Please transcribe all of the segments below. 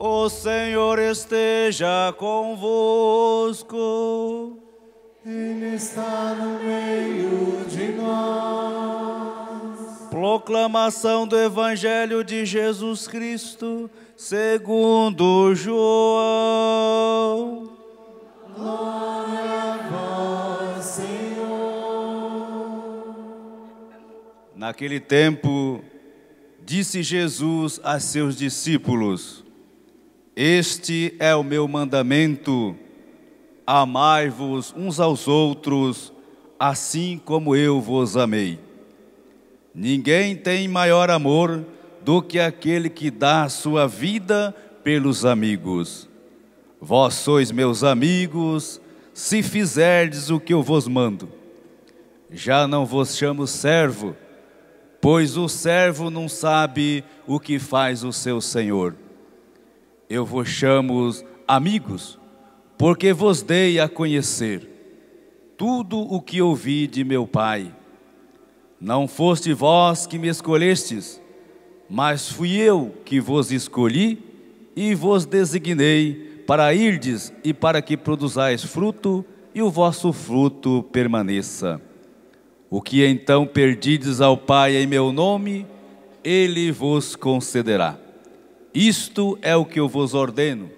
O Senhor esteja convosco. Ele está no meio de nós. Proclamação do Evangelho de Jesus Cristo, segundo João. Glória a vós, Senhor. Naquele tempo, disse Jesus a seus discípulos: este é o meu mandamento: amai-vos uns aos outros, assim como eu vos amei. Ninguém tem maior amor do que aquele que dá a sua vida pelos amigos. Vós sois meus amigos, se fizerdes o que eu vos mando. Já não vos chamo servo, pois o servo não sabe o que faz o seu senhor eu vos chamo amigos, porque vos dei a conhecer tudo o que ouvi de meu Pai. Não foste vós que me escolhestes, mas fui eu que vos escolhi e vos designei para irdes e para que produzais fruto e o vosso fruto permaneça. O que então perdides ao Pai em meu nome, ele vos concederá. Isto é o que eu vos ordeno: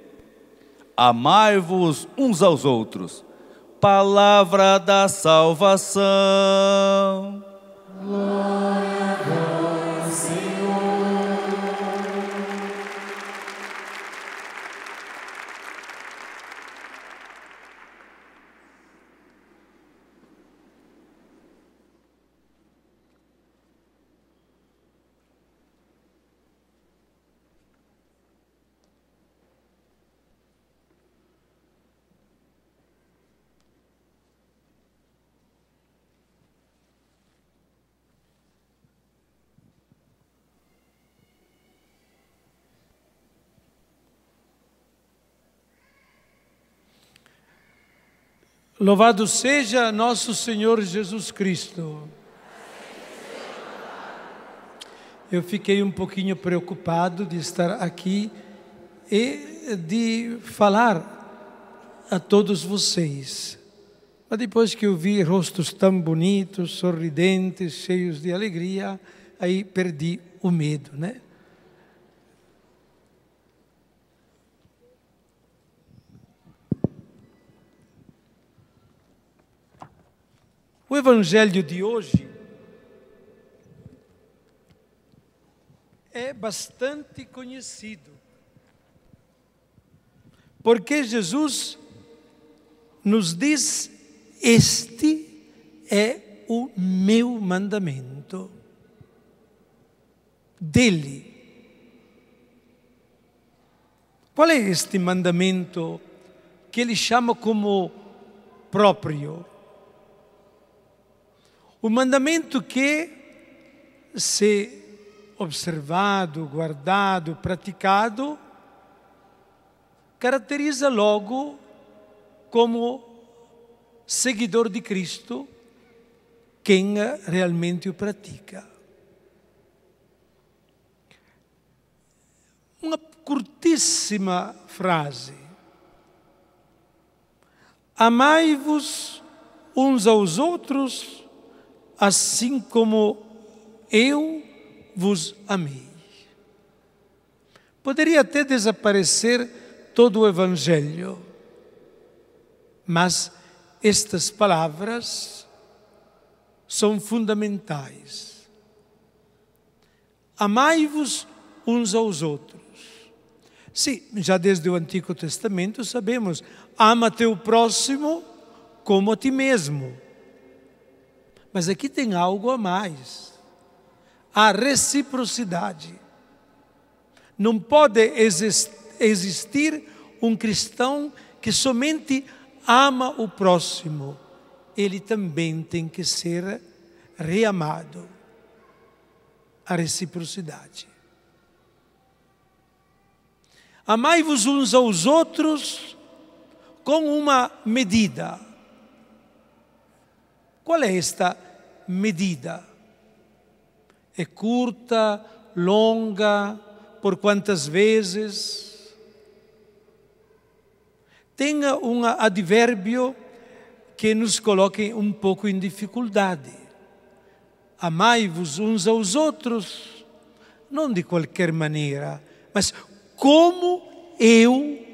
amai-vos uns aos outros. Palavra da salvação. Glória. Louvado seja nosso Senhor Jesus Cristo. Eu fiquei um pouquinho preocupado de estar aqui e de falar a todos vocês. Mas depois que eu vi rostos tão bonitos, sorridentes, cheios de alegria, aí perdi o medo, né? O evangelho de hoje é bastante conhecido. Porque Jesus nos diz: Este é o meu mandamento. Dele. Qual é este mandamento que ele chama como próprio? O mandamento que, se observado, guardado, praticado, caracteriza logo como seguidor de Cristo quem realmente o pratica. Uma curtíssima frase. Amai-vos uns aos outros assim como eu vos amei. Poderia até desaparecer todo o Evangelho, mas estas palavras são fundamentais. Amai-vos uns aos outros. Sim, já desde o Antigo Testamento sabemos: ama teu próximo como a ti mesmo. Mas aqui tem algo a mais. A reciprocidade. Não pode existir um cristão que somente ama o próximo. Ele também tem que ser reamado. A reciprocidade. Amai-vos uns aos outros com uma medida qual é esta medida? É curta, longa, por quantas vezes? Tenha um advérbio que nos coloque um pouco em dificuldade. Amai-vos uns aos outros, não de qualquer maneira, mas como eu,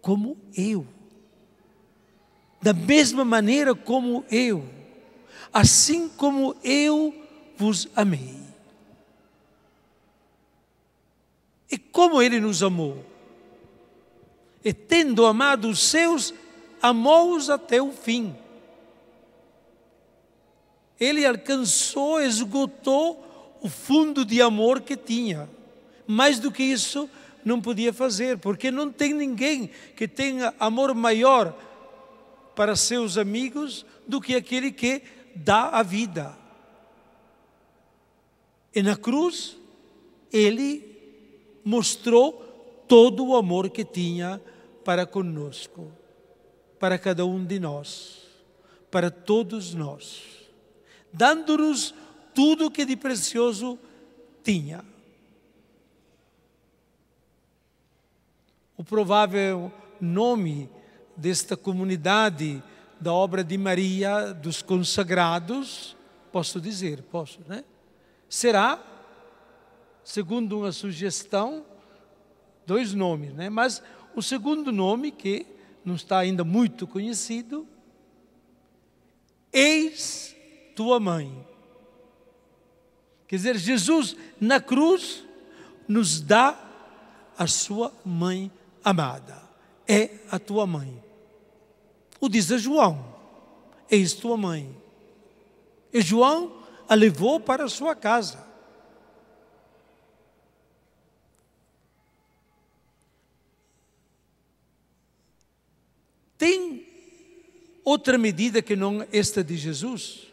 como eu da mesma maneira como eu, assim como eu vos amei. E como ele nos amou? E tendo amado os seus, amou-os até o fim. Ele alcançou, esgotou o fundo de amor que tinha. Mais do que isso, não podia fazer, porque não tem ninguém que tenha amor maior para seus amigos do que aquele que dá a vida. E na cruz, ele mostrou todo o amor que tinha para conosco, para cada um de nós, para todos nós, dando-nos tudo o que de precioso tinha. O provável nome desta comunidade da obra de Maria dos consagrados, posso dizer, posso, né? Será, segundo uma sugestão, dois nomes, né? Mas o segundo nome que não está ainda muito conhecido, eis tua mãe. Quer dizer, Jesus na cruz nos dá a sua mãe amada é a tua mãe. O diz a João: Eis tua mãe. E João a levou para a sua casa. Tem outra medida que não esta de Jesus?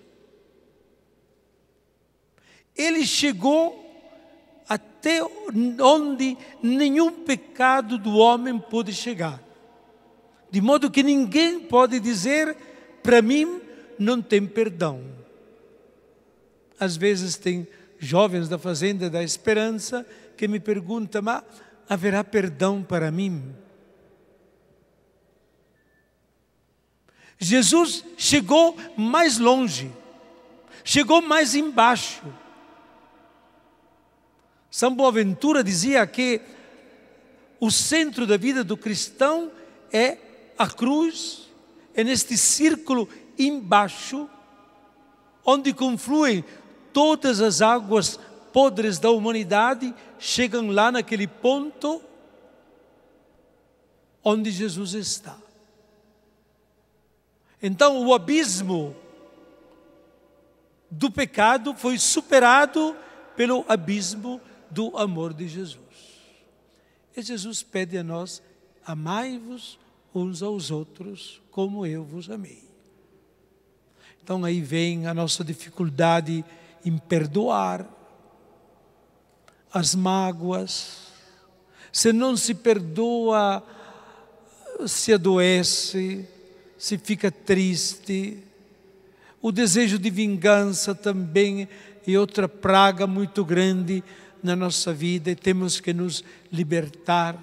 Ele chegou até onde nenhum pecado do homem pôde chegar. De modo que ninguém pode dizer, para mim não tem perdão. Às vezes tem jovens da Fazenda da Esperança que me perguntam, mas haverá perdão para mim? Jesus chegou mais longe, chegou mais embaixo. São Boaventura dizia que o centro da vida do cristão é a cruz é neste círculo embaixo, onde confluem todas as águas podres da humanidade, chegam lá naquele ponto onde Jesus está. Então o abismo do pecado foi superado pelo abismo do amor de Jesus. E Jesus pede a nós: amai-vos uns aos outros, como eu vos amei. Então aí vem a nossa dificuldade em perdoar, as mágoas. Se não se perdoa, se adoece, se fica triste. O desejo de vingança também é outra praga muito grande na nossa vida e temos que nos libertar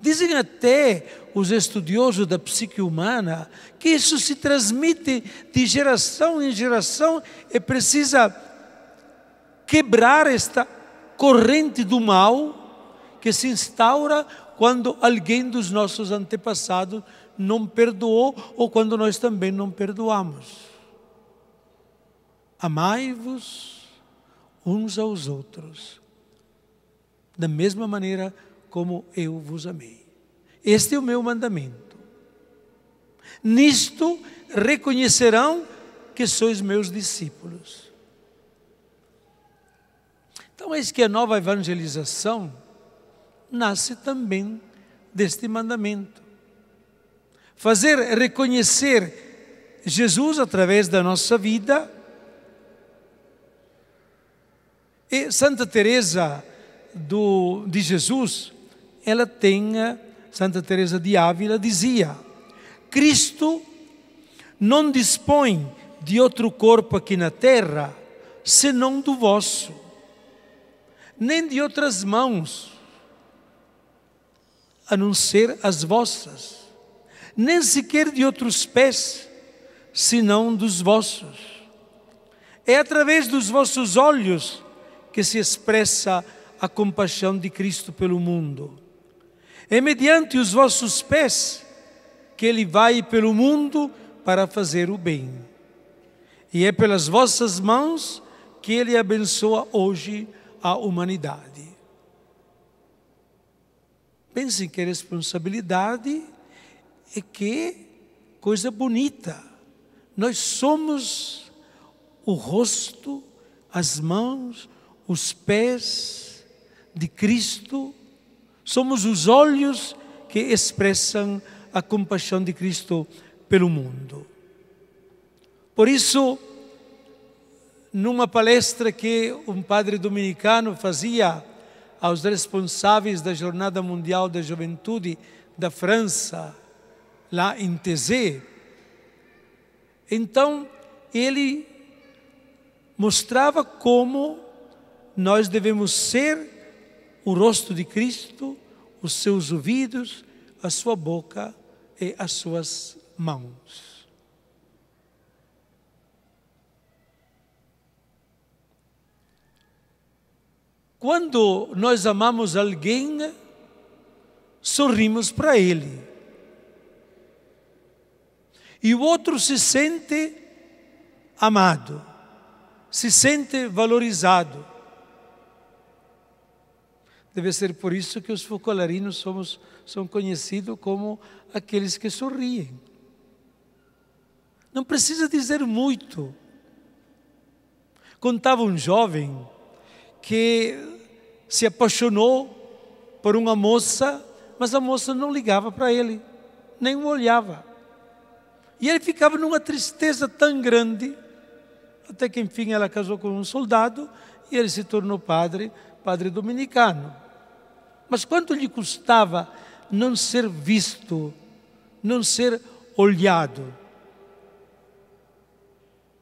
Dizem até os estudiosos da psique humana que isso se transmite de geração em geração e precisa quebrar esta corrente do mal que se instaura quando alguém dos nossos antepassados não perdoou ou quando nós também não perdoamos. Amai-vos uns aos outros. Da mesma maneira, como eu vos amei. Este é o meu mandamento. Nisto reconhecerão que sois meus discípulos. Então, eis que a nova evangelização nasce também deste mandamento. Fazer reconhecer Jesus através da nossa vida. E Santa Teresa do, de Jesus, ela tenha, Santa Teresa de Ávila dizia, Cristo não dispõe de outro corpo aqui na terra, senão do vosso, nem de outras mãos, a não ser as vossas, nem sequer de outros pés, senão dos vossos. É através dos vossos olhos que se expressa a compaixão de Cristo pelo mundo. É mediante os vossos pés que ele vai pelo mundo para fazer o bem. E é pelas vossas mãos que ele abençoa hoje a humanidade. Pensem que a responsabilidade é que coisa bonita. Nós somos o rosto, as mãos, os pés de Cristo Somos os olhos que expressam a compaixão de Cristo pelo mundo. Por isso, numa palestra que um padre dominicano fazia aos responsáveis da Jornada Mundial da Juventude da França, lá em Tézé, então ele mostrava como nós devemos ser o rosto de Cristo, os seus ouvidos, a sua boca e as suas mãos. Quando nós amamos alguém, sorrimos para ele. E o outro se sente amado, se sente valorizado Deve ser por isso que os focolarinos somos, são conhecidos como aqueles que sorriem. Não precisa dizer muito. Contava um jovem que se apaixonou por uma moça, mas a moça não ligava para ele, nem o olhava. E ele ficava numa tristeza tão grande, até que enfim ela casou com um soldado e ele se tornou padre, padre dominicano. Mas quanto lhe custava não ser visto, não ser olhado?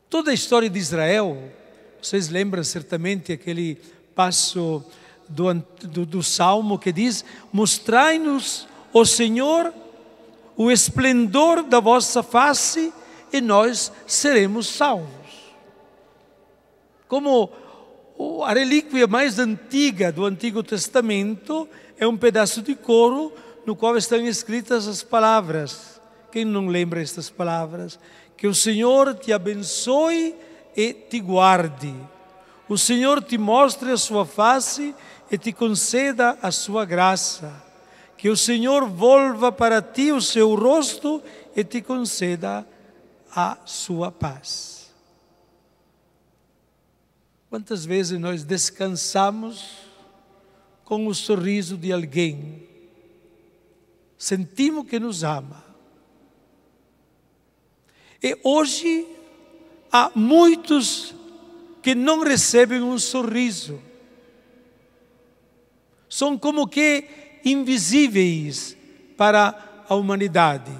Toda a história de Israel, vocês lembram certamente aquele passo do, do, do salmo que diz: Mostrai-nos, ó Senhor, o esplendor da vossa face e nós seremos salvos. Como a relíquia mais antiga do Antigo Testamento é um pedaço de couro no qual estão escritas as palavras. Quem não lembra estas palavras? Que o Senhor te abençoe e te guarde. O Senhor te mostre a sua face e te conceda a sua graça. Que o Senhor volva para ti o seu rosto e te conceda a sua paz. Quantas vezes nós descansamos com o sorriso de alguém, sentimos que nos ama. E hoje há muitos que não recebem um sorriso. São como que invisíveis para a humanidade.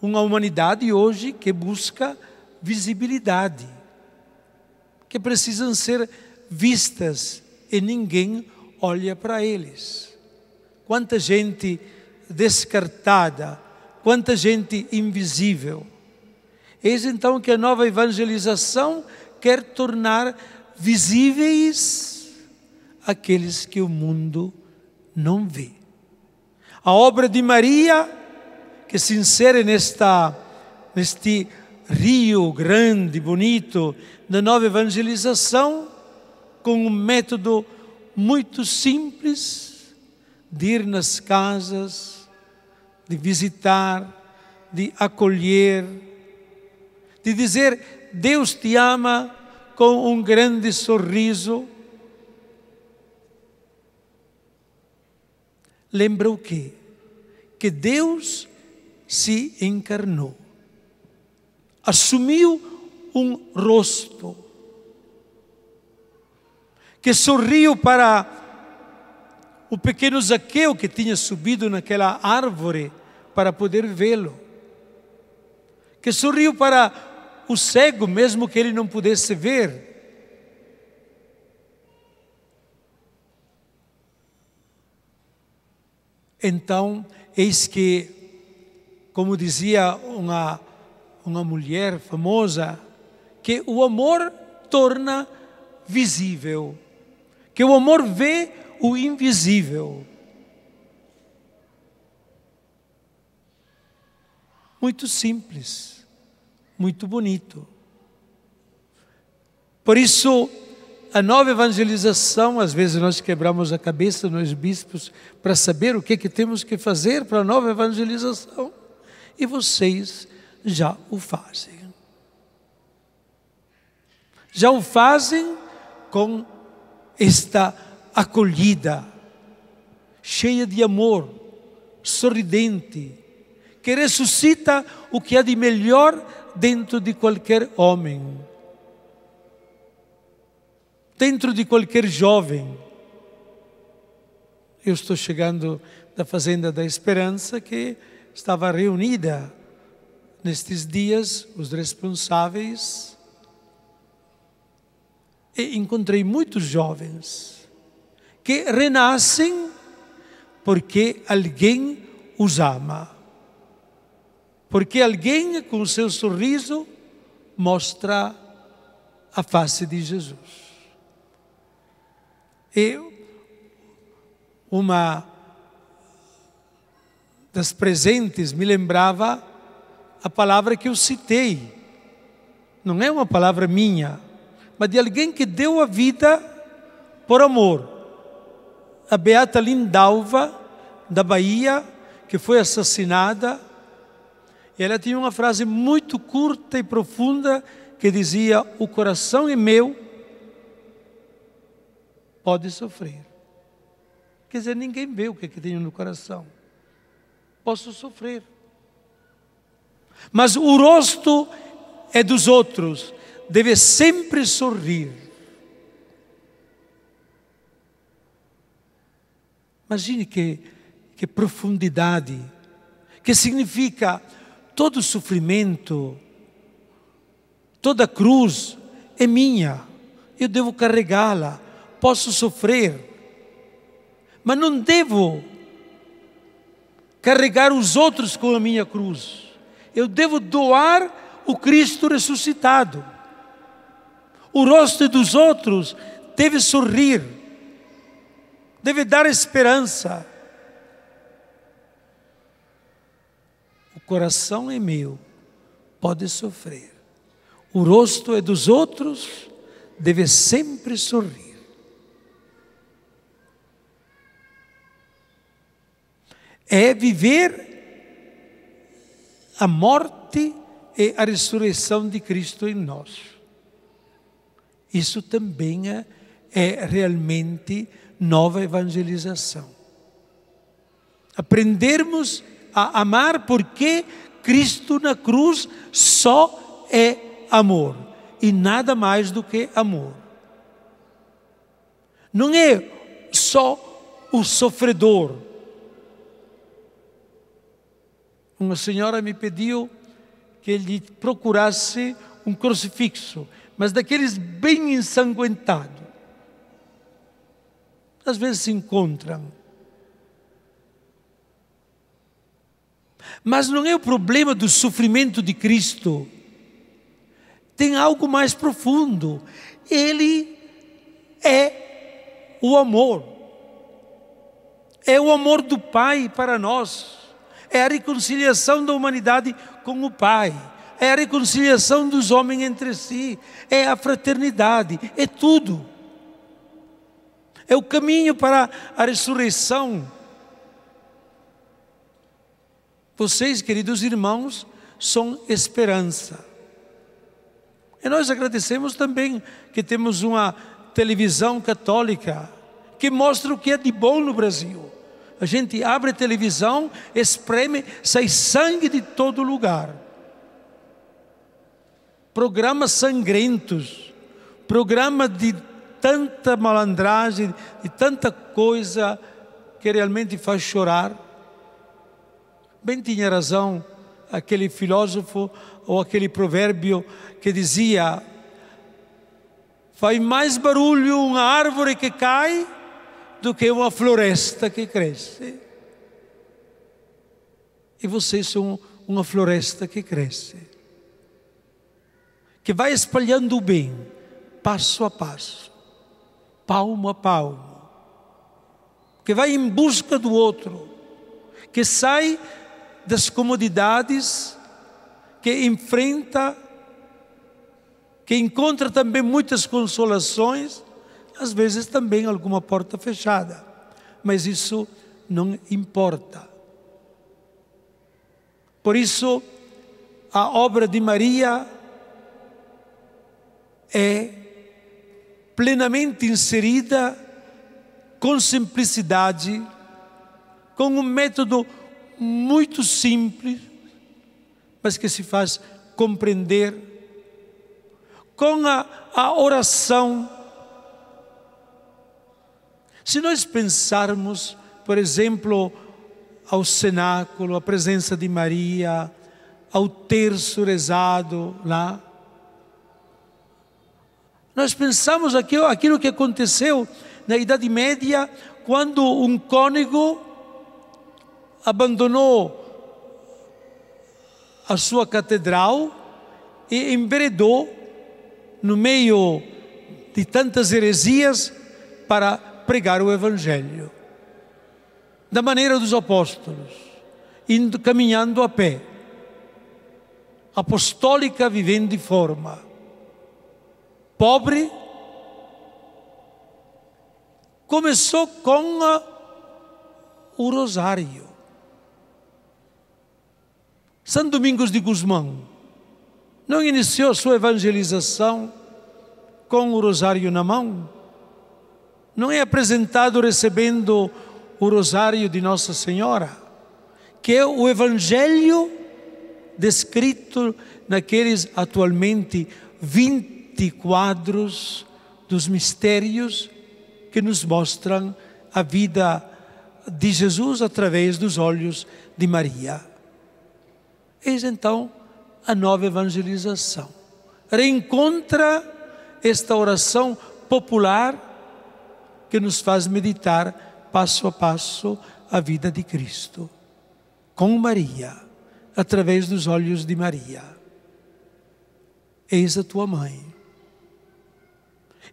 Uma humanidade hoje que busca visibilidade que precisam ser vistas e ninguém olha para eles. Quanta gente descartada, quanta gente invisível. Eis então que a nova evangelização quer tornar visíveis aqueles que o mundo não vê. A obra de Maria, que se insere nesta, neste rio grande, bonito, da nova evangelização, com um método muito simples de ir nas casas, de visitar, de acolher, de dizer: Deus te ama com um grande sorriso. Lembra o quê? Que Deus se encarnou assumiu um rosto que sorriu para o pequeno Zaqueu que tinha subido naquela árvore para poder vê-lo, que sorriu para o cego mesmo que ele não pudesse ver. Então, eis que, como dizia uma uma mulher famosa, que o amor torna visível, que o amor vê o invisível. Muito simples, muito bonito. Por isso, a nova evangelização, às vezes nós quebramos a cabeça nós bispos para saber o que é que temos que fazer para a nova evangelização. E vocês já o fazem. Já o fazem com esta acolhida, cheia de amor, sorridente, que ressuscita o que há de melhor dentro de qualquer homem, dentro de qualquer jovem. Eu estou chegando da Fazenda da Esperança, que estava reunida nestes dias, os responsáveis, e encontrei muitos jovens que renascem porque alguém os ama. Porque alguém com o seu sorriso mostra a face de Jesus. E uma das presentes me lembrava a palavra que eu citei. Não é uma palavra minha, mas de alguém que deu a vida por amor. A Beata Lindalva, da Bahia, que foi assassinada, ela tinha uma frase muito curta e profunda que dizia: O coração é meu, pode sofrer. Quer dizer, ninguém vê o que, é que tenho no coração. Posso sofrer. Mas o rosto é dos outros, deve sempre sorrir. Imagine que, que profundidade, que significa todo sofrimento, toda cruz é minha, eu devo carregá-la, posso sofrer, mas não devo carregar os outros com a minha cruz. Eu devo doar o Cristo ressuscitado. O rosto dos outros deve sorrir, deve dar esperança. O coração é meu, pode sofrer. O rosto é dos outros, deve sempre sorrir. é viver a morte e a ressurreição de Cristo em nós. Isso também é, é realmente nova evangelização. Aprendermos a amar porque Cristo na cruz só é amor e nada mais do que amor. Não é só o sofredor, Uma senhora me pediu que lhe procurasse um crucifixo, mas daqueles bem ensanguentado. Às vezes se encontram. Mas não é o problema do sofrimento de Cristo. Tem algo mais profundo. Ele é o amor. É o amor do Pai para nós é a reconciliação da humanidade com o Pai, é a reconciliação dos homens entre si, é a fraternidade, é tudo. É o caminho para a ressurreição. Vocês, queridos irmãos, são esperança. E nós agradecemos também que temos uma televisão católica que mostra o que é de bom no Brasil a gente abre a televisão, espreme, sai sangue de todo lugar. Programas sangrentos, programa de tanta malandragem, de tanta coisa que realmente faz chorar. Bem tinha razão aquele filósofo ou aquele provérbio que dizia: faz mais barulho uma árvore que cai do que uma floresta que cresce. E vocês são uma floresta que cresce, que vai espalhando o bem, passo a passo, palmo a palmo, que vai em busca do outro, que sai das comodidades, que enfrenta, que encontra também muitas consolações às vezes também alguma porta fechada, mas isso não importa. Por isso, a obra de Maria é plenamente inserida com simplicidade, com um método muito simples, mas que se faz compreender, com a, a oração se nós pensarmos, por exemplo, ao cenáculo, à presença de Maria, ao terço rezado lá, nós pensamos aquilo, que aconteceu na Idade Média, quando um cônego abandonou a sua catedral e enveredou no meio de tantas heresias para pregar o Evangelho da maneira dos apóstolos, indo caminhando a pé, apostólica vivendo de forma pobre. Começou com o Rosário. São Domingos de Guzmão não iniciou sua evangelização com o Rosário na mão? não é apresentado recebendo o rosário de Nossa Senhora, que é o Evangelho descrito naqueles atualmente 20 quadros dos mistérios que nos mostram a vida de Jesus através dos olhos de Maria. Eis então a nova evangelização. Reencontra esta oração popular que nos faz meditar passo a passo a vida de Cristo, com Maria, através dos olhos de Maria. Eis a tua mãe.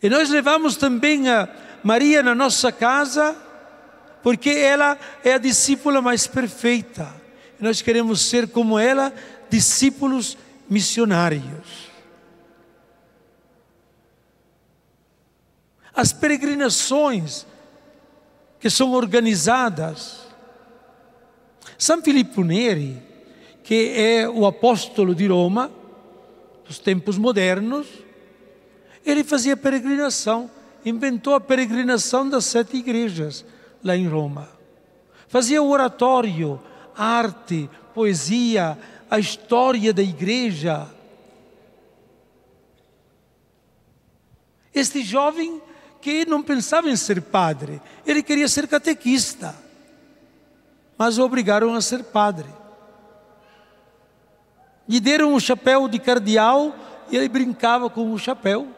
E nós levamos também a Maria na nossa casa, porque ela é a discípula mais perfeita. E nós queremos ser como ela, discípulos missionários. as peregrinações que são organizadas. São Filippo Neri, que é o apóstolo de Roma, dos tempos modernos, ele fazia peregrinação, inventou a peregrinação das sete igrejas lá em Roma. Fazia o oratório, arte, poesia, a história da igreja. Este jovem porque não pensava em ser padre, ele queria ser catequista, mas o obrigaram a ser padre. Lhe deram um chapéu de cardeal e ele brincava com o chapéu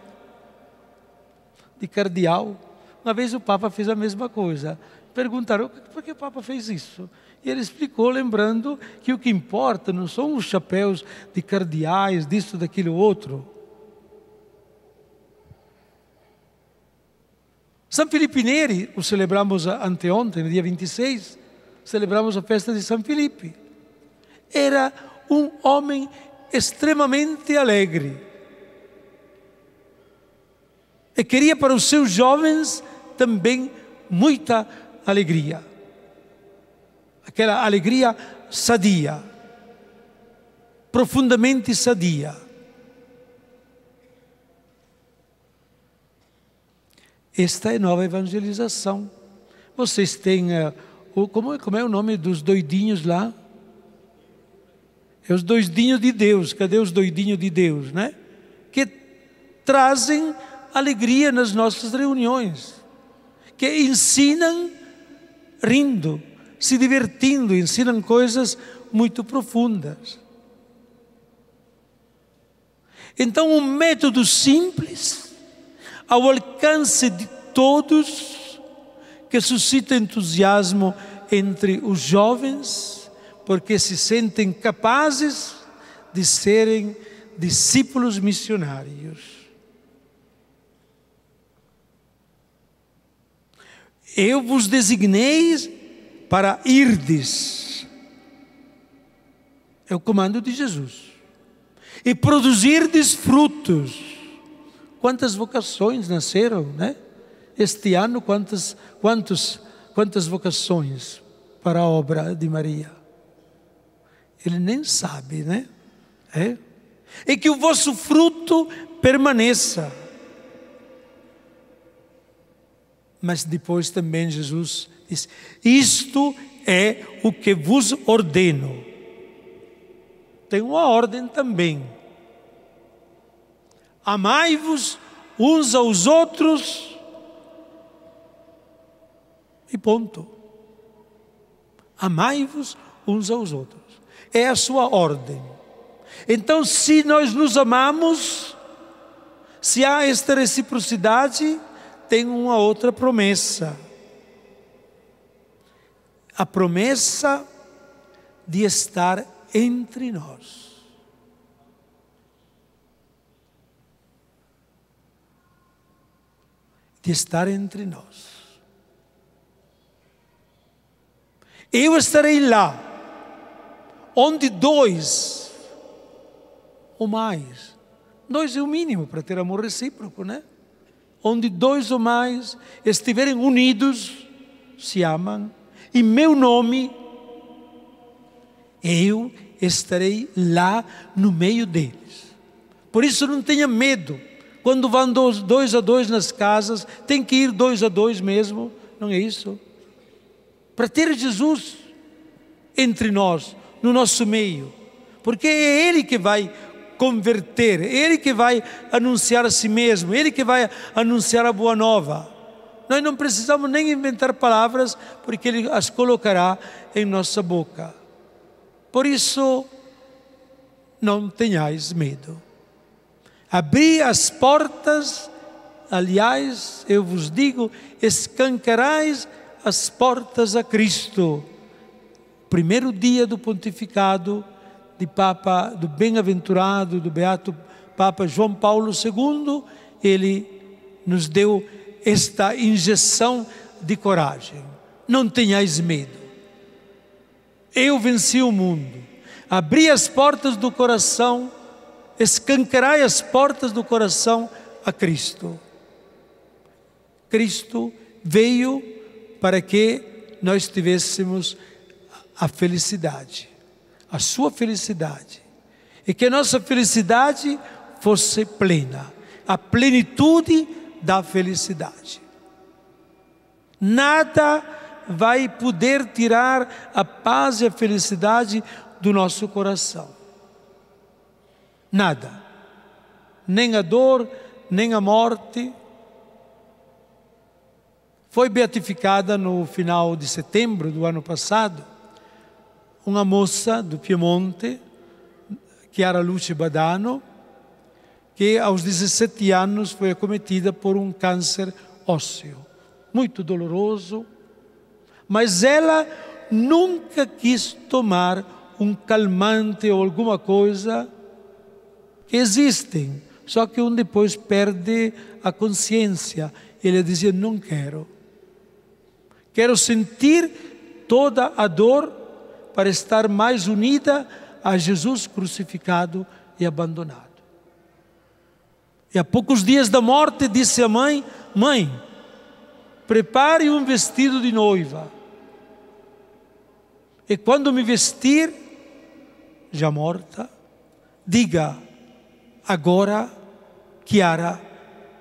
de cardeal. Uma vez o Papa fez a mesma coisa. Perguntaram por que o Papa fez isso. E ele explicou, lembrando que o que importa não são os chapéus de cardeais, disso, daquilo, outro São Filipe Neri, o celebramos anteontem, no dia 26, celebramos a festa de São Filipe. Era um homem extremamente alegre. E queria para os seus jovens também muita alegria. Aquela alegria sadia, profundamente sadia. esta é nova evangelização. Vocês têm, uh, o, como, é, como, é o nome dos doidinhos lá? É os doidinhos de Deus, cadê os doidinhos de Deus, né? Que trazem alegria nas nossas reuniões, que ensinam rindo, se divertindo, ensinam coisas muito profundas. Então, um método simples ao alcance de todos, que suscita entusiasmo entre os jovens, porque se sentem capazes de serem discípulos missionários. Eu vos designei para irdes. É o comando de Jesus. E produzirdes frutos quantas vocações nasceram, né? Este ano, quantas, quantos, quantas vocações para a obra de Maria? Ele nem sabe, né? É? E que o vosso fruto permaneça. Mas depois também Jesus diz: Isto é o que vos ordeno. Tem uma ordem também amai-vos uns aos outros e ponto. Amai-vos uns aos outros. É a sua ordem. Então, se nós nos amamos, se há esta reciprocidade, tem uma outra promessa. A promessa de estar entre nós. de estar entre nós. Eu estarei lá, onde dois ou mais, dois é o mínimo para ter amor recíproco, né? Onde dois ou mais estiverem unidos, se amam, em meu nome, eu estarei lá no meio deles. Por isso não tenha medo quando vão dois, dois a dois nas casas, tem que ir dois a dois mesmo, não é isso? Para ter Jesus entre nós, no nosso meio, porque é Ele que vai converter, é Ele que vai anunciar a si mesmo, é Ele que vai anunciar a boa nova. Nós não precisamos nem inventar palavras, porque Ele as colocará em nossa boca. Por isso, não tenhais medo. Abri as portas, aliás, eu vos digo, escancarais as portas a Cristo. Primeiro dia do pontificado de Papa, do bem-aventurado, do beato Papa João Paulo II, ele nos deu esta injeção de coragem. Não tenhais medo. Eu venci o mundo. Abri as portas do coração escancarai as portas do coração a Cristo. Cristo veio para que nós tivéssemos a felicidade, a sua felicidade, e que a nossa felicidade fosse plena, a plenitude da felicidade. Nada vai poder tirar a paz e a felicidade do nosso coração. Nada. Nem a dor, nem a morte. Foi beatificada no final de setembro do ano passado uma moça do Piemonte, Chiara Luce Badano, que aos 17 anos foi acometida por um câncer ósseo, muito doloroso, mas ela nunca quis tomar um calmante ou alguma coisa existem, só que um depois perde a consciência. Ele dizia: Não quero. Quero sentir toda a dor para estar mais unida a Jesus crucificado e abandonado. E a poucos dias da morte, disse à mãe: Mãe, prepare um vestido de noiva. E quando me vestir, já morta, diga: Agora Chiara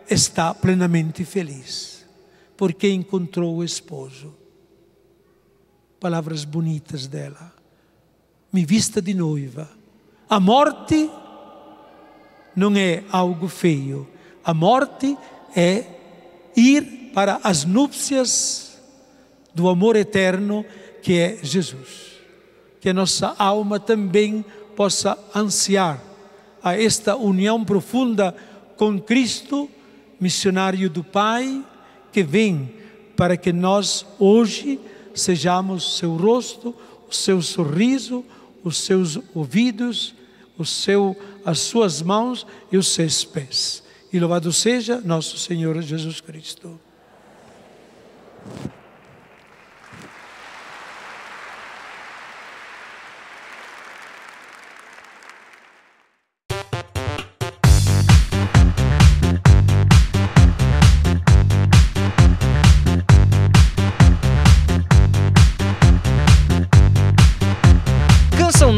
está plenamente feliz, porque encontrou o esposo. Palavras bonitas dela. Me vista de noiva. A morte não é algo feio. A morte é ir para as núpcias do amor eterno que é Jesus. Que a nossa alma também possa ansiar a esta união profunda com Cristo, missionário do Pai, que vem para que nós hoje sejamos seu rosto, o seu sorriso, os seus ouvidos, o seu, as suas mãos e os seus pés. E louvado seja nosso Senhor Jesus Cristo.